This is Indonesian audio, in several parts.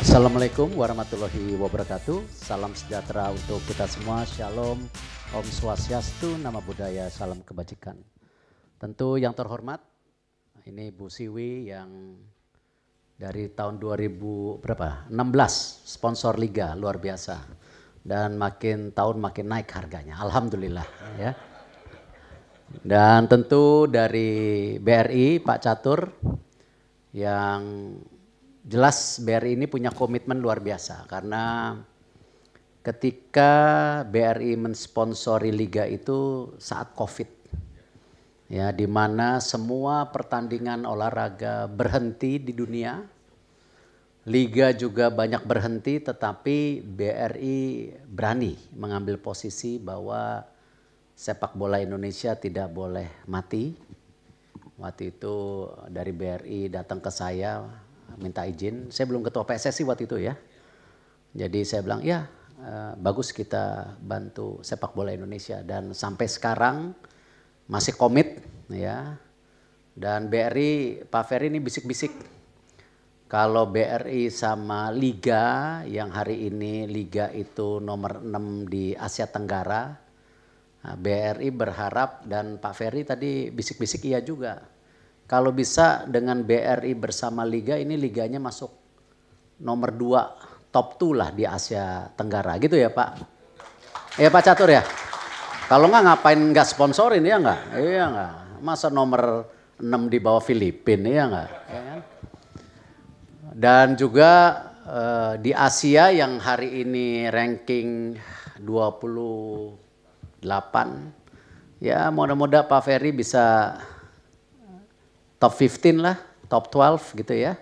Assalamualaikum warahmatullahi wabarakatuh. Salam sejahtera untuk kita semua. Shalom, Om Swastiastu, Nama Budaya, Salam Kebajikan. Tentu yang terhormat, ini Bu Siwi yang dari tahun 2000 berapa? 16 sponsor liga luar biasa. Dan makin tahun makin naik harganya. Alhamdulillah ya. Dan tentu dari BRI Pak Catur yang jelas BRI ini punya komitmen luar biasa karena ketika BRI mensponsori liga itu saat Covid. Ya, di mana semua pertandingan olahraga berhenti di dunia. Liga juga banyak berhenti tetapi BRI berani mengambil posisi bahwa sepak bola Indonesia tidak boleh mati. Waktu itu dari BRI datang ke saya minta izin. Saya belum ketua PSSI waktu itu ya. Jadi saya bilang ya eh, bagus kita bantu sepak bola Indonesia dan sampai sekarang masih komit ya. Dan BRI Pak Ferry ini bisik-bisik kalau BRI sama Liga yang hari ini Liga itu nomor 6 di Asia Tenggara, eh, BRI berharap dan Pak Ferry tadi bisik-bisik iya juga kalau bisa dengan BRI bersama liga ini liganya masuk nomor dua top 2 lah di Asia Tenggara gitu ya Pak. Ya Pak Catur ya. Kalau nggak ngapain nggak sponsorin ya nggak? Iya nggak. Masa nomor enam di bawah Filipina ya nggak? Iya kan? Dan juga eh, di Asia yang hari ini ranking 28 ya mudah-mudah Pak Ferry bisa top 15 lah, top 12 gitu ya.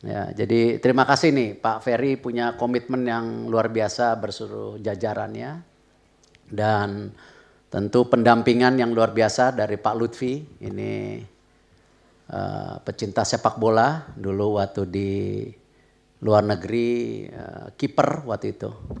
Ya, jadi terima kasih nih Pak Ferry punya komitmen yang luar biasa bersuruh jajarannya dan tentu pendampingan yang luar biasa dari Pak Lutfi ini uh, pecinta sepak bola dulu waktu di luar negeri uh, kiper waktu itu